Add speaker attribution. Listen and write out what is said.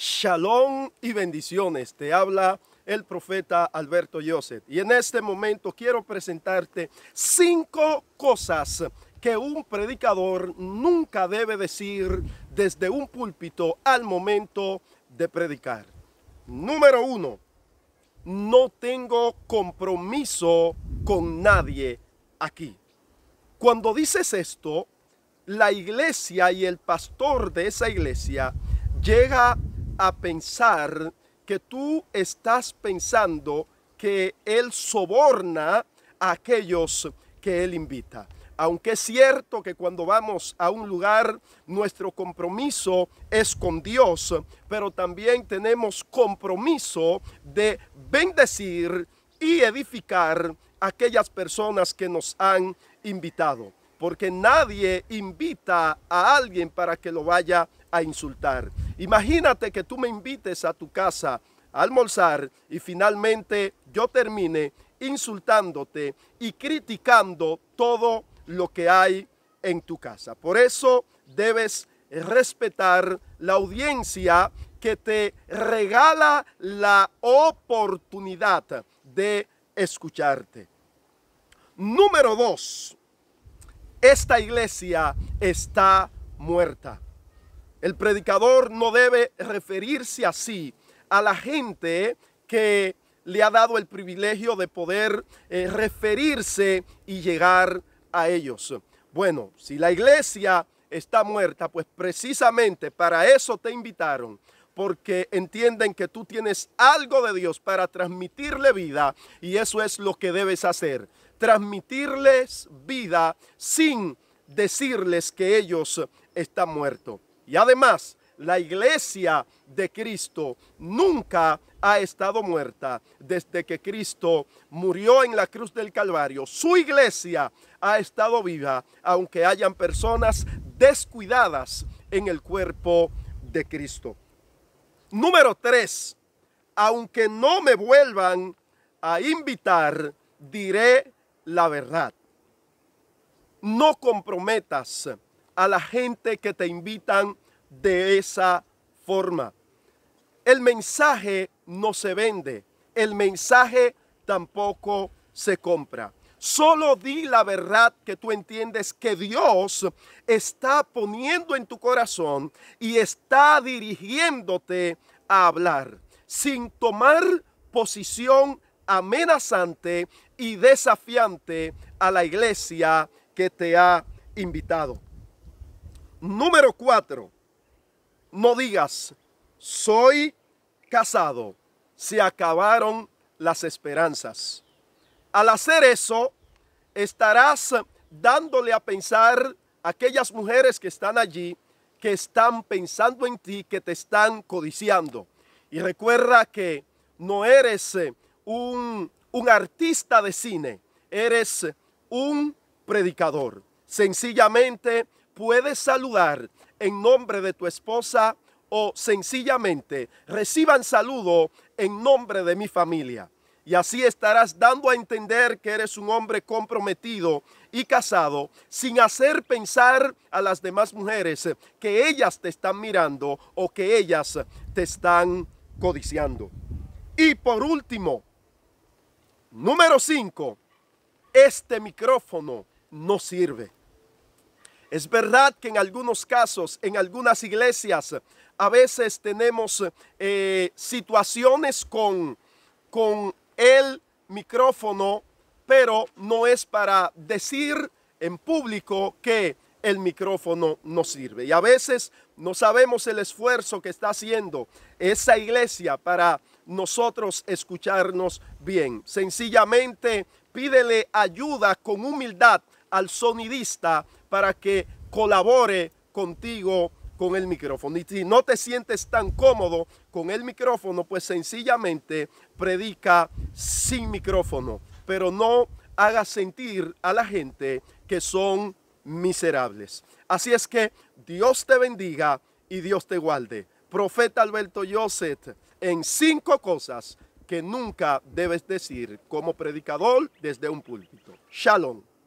Speaker 1: Shalom y bendiciones. Te habla el profeta Alberto Yoset. Y en este momento quiero presentarte cinco cosas que un predicador nunca debe decir desde un púlpito al momento de predicar. Número uno, no tengo compromiso con nadie aquí. Cuando dices esto, la iglesia y el pastor de esa iglesia llega a pensar que tú estás pensando que Él soborna a aquellos que Él invita. Aunque es cierto que cuando vamos a un lugar nuestro compromiso es con Dios, pero también tenemos compromiso de bendecir y edificar a aquellas personas que nos han invitado. Porque nadie invita a alguien para que lo vaya a insultar. Imagínate que tú me invites a tu casa a almorzar y finalmente yo termine insultándote y criticando todo lo que hay en tu casa. Por eso debes respetar la audiencia que te regala la oportunidad de escucharte. Número dos, esta iglesia está muerta. El predicador no debe referirse así a la gente que le ha dado el privilegio de poder eh, referirse y llegar a ellos. Bueno, si la iglesia está muerta, pues precisamente para eso te invitaron, porque entienden que tú tienes algo de Dios para transmitirle vida y eso es lo que debes hacer, transmitirles vida sin decirles que ellos están muertos. Y además, la iglesia de Cristo nunca ha estado muerta desde que Cristo murió en la cruz del Calvario. Su iglesia ha estado viva, aunque hayan personas descuidadas en el cuerpo de Cristo. Número tres, aunque no me vuelvan a invitar, diré la verdad. No comprometas a la gente que te invitan de esa forma. El mensaje no se vende, el mensaje tampoco se compra. Solo di la verdad que tú entiendes que Dios está poniendo en tu corazón y está dirigiéndote a hablar, sin tomar posición amenazante y desafiante a la iglesia que te ha invitado. Número cuatro, no digas, soy casado, se acabaron las esperanzas. Al hacer eso, estarás dándole a pensar a aquellas mujeres que están allí, que están pensando en ti, que te están codiciando. Y recuerda que no eres eh, un, un artista de cine, eres un predicador. Sencillamente puedes saludar en nombre de tu esposa o sencillamente reciban saludo en nombre de mi familia. Y así estarás dando a entender que eres un hombre comprometido y casado sin hacer pensar a las demás mujeres que ellas te están mirando o que ellas te están codiciando. Y por último, número 5, este micrófono no sirve. Es verdad que en algunos casos, en algunas iglesias, a veces tenemos eh, situaciones con, con el micrófono, pero no es para decir en público que el micrófono no sirve. Y a veces no sabemos el esfuerzo que está haciendo esa iglesia para nosotros escucharnos bien. Sencillamente pídele ayuda con humildad al sonidista para que colabore contigo con el micrófono. Y si no te sientes tan cómodo con el micrófono, pues sencillamente predica sin micrófono, pero no hagas sentir a la gente que son miserables. Así es que Dios te bendiga y Dios te guarde. Profeta Alberto Yoset, en cinco cosas que nunca debes decir como predicador desde un púlpito. Shalom.